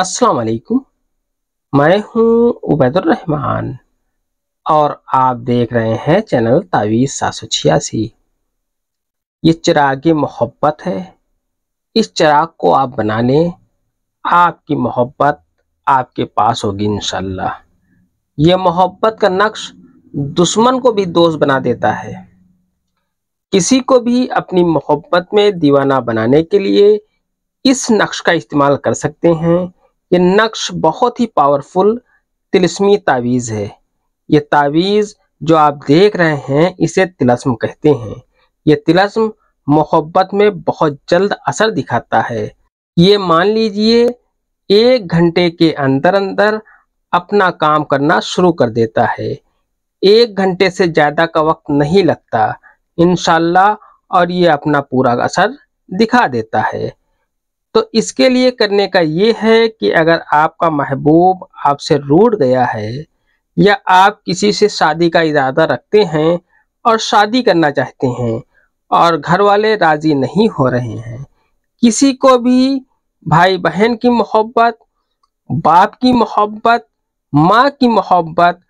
अस्सलाम वालेकुम मैं हूं उबैदुर रहमान और आप देख रहे हैं चैनल तावीज़ सात सौ छियासी ये चिराग मोहब्बत है इस चिराग को आप बना लें आपकी मोहब्बत आपके पास होगी इंशाल्लाह ये मोहब्बत का नक्श दुश्मन को भी दोस्त बना देता है किसी को भी अपनी मोहब्बत में दीवाना बनाने के लिए इस नक्श का इस्तेमाल कर सकते हैं ये नक्श बहुत ही पावरफुल तिलस्मी तावीज़ है ये तावीज़ जो आप देख रहे हैं इसे तिलस्म कहते हैं ये तिलस्म मोहब्बत में बहुत जल्द असर दिखाता है ये मान लीजिए एक घंटे के अंदर अंदर अपना काम करना शुरू कर देता है एक घंटे से ज़्यादा का वक्त नहीं लगता इनशाला और ये अपना पूरा असर दिखा देता है तो इसके लिए करने का ये है कि अगर आपका महबूब आपसे रूठ गया है या आप किसी से शादी का इरादा रखते हैं और शादी करना चाहते हैं और घर वाले राज़ी नहीं हो रहे हैं किसी को भी भाई बहन की मोहब्बत बाप की मोहब्बत माँ की मोहब्बत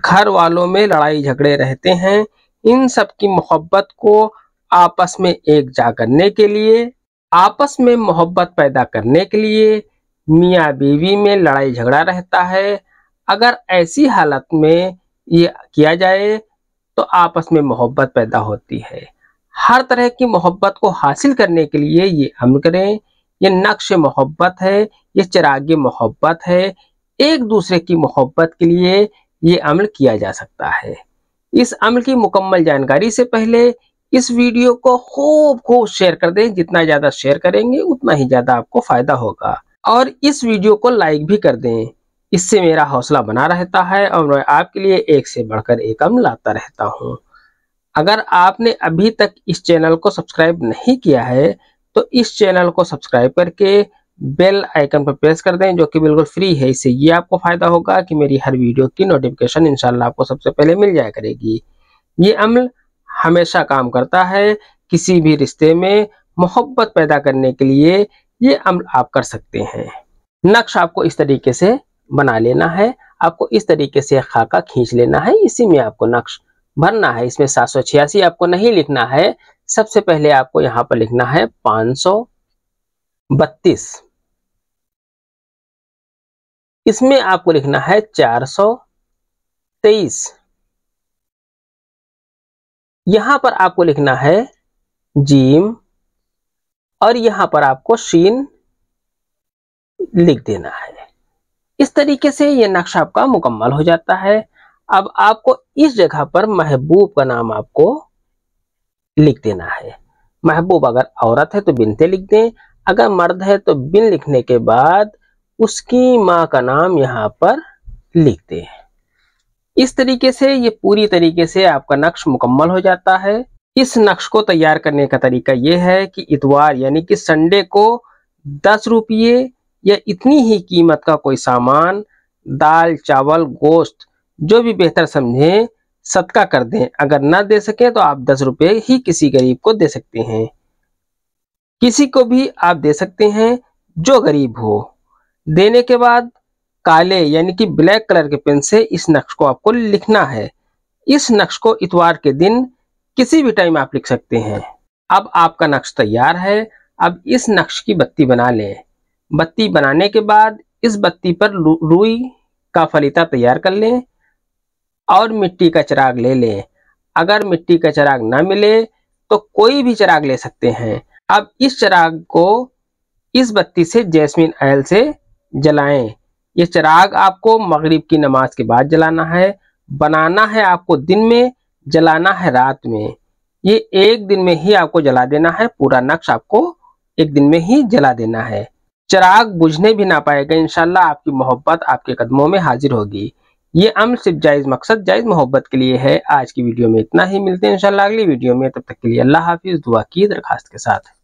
घर वालों में लड़ाई झगड़े रहते हैं इन सब की मोहब्बत को आपस में एक जा करने के लिए आपस में मोहब्बत पैदा करने के लिए मियाँ बीवी में लड़ाई झगड़ा रहता है अगर ऐसी हालत में ये किया जाए तो आपस में मोहब्बत पैदा होती है हर तरह की मोहब्बत को हासिल करने के लिए ये अमल करें ये नक्श मोहब्बत है ये चिराग मोहब्बत है एक दूसरे की मोहब्बत के लिए ये अमल किया जा सकता है इस अमल की मुकम्मल जानकारी से पहले इस वीडियो को खूब खूब शेयर कर दें जितना ज़्यादा शेयर करेंगे उतना ही ज़्यादा आपको फ़ायदा होगा और इस वीडियो को लाइक भी कर दें इससे मेरा हौसला बना रहता है और मैं आपके लिए एक से बढ़कर एक अम लाता रहता हूँ अगर आपने अभी तक इस चैनल को सब्सक्राइब नहीं किया है तो इस चैनल को सब्सक्राइब करके बेल आइकन पर प्रेस कर दें जो कि बिल्कुल फ्री है इससे ये आपको फ़ायदा होगा कि मेरी हर वीडियो की नोटिफिकेशन इंशाल्लाह आपको सबसे पहले मिल जाया करेगी ये अमल हमेशा काम करता है किसी भी रिश्ते में मोहब्बत पैदा करने के लिए ये अमल आप कर सकते हैं नक्श आपको इस तरीके से बना लेना है आपको इस तरीके से खाका खींच लेना है इसी में आपको नक्श भरना है इसमें सात सौ छियासी आपको नहीं लिखना है सबसे पहले आपको यहाँ पर लिखना है पाँच सौ बत्तीस इसमें आपको लिखना है चार सौ तेईस यहां पर आपको लिखना है जीम और यहां पर आपको शीन लिख देना है इस तरीके से यह नक्शा आपका मुकम्मल हो जाता है अब आपको इस जगह पर महबूब का नाम आपको लिख देना है महबूब अगर औरत है तो बिनते लिख दें अगर मर्द है तो बिन लिखने के बाद उसकी माँ का नाम यहाँ पर लिख दें इस तरीके से ये पूरी तरीके से आपका नक्श मुकम्मल हो जाता है इस नक्श को तैयार करने का तरीका यह है कि इतवार यानी कि संडे को दस रुपये या इतनी ही कीमत का कोई सामान दाल चावल गोश्त जो भी बेहतर समझें सदका कर दें अगर ना दे सकें तो आप दस रुपये ही किसी गरीब को दे सकते हैं किसी को भी आप दे सकते हैं जो गरीब हो देने के बाद काले यानी कि ब्लैक कलर के पेन से इस नक्श को आपको लिखना है इस नक्श को इतवार के दिन किसी भी टाइम आप लिख सकते हैं अब आपका नक्श तैयार है अब इस नक्श की बत्ती बना लें बत्ती बनाने के बाद इस बत्ती पर रुई का फलिता तैयार कर लें और मिट्टी का चिराग ले लें अगर मिट्टी का चिराग ना मिले तो कोई भी चिराग ले सकते हैं अब इस चिराग को इस बत्ती से जैस्मिन आयल से जलाएं ये चिराग आपको मगरिब की नमाज के बाद जलाना है बनाना है आपको दिन में जलाना है रात में ये एक दिन में ही आपको जला देना है पूरा नक्श आपको एक दिन में ही जला देना है चिराग बुझने भी ना पाएगा इनशाला आपकी मोहब्बत आपके कदमों में हाजिर होगी ये अम सिर्फ जायज़ मकसद जायज़ मोहब्बत के लिए है आज की वीडियो में इतना ही मिलते हैं इनशाला अगली वीडियो में तब तक के लिए अल्लाह हाफिज़ दुआ की दरखास्त के साथ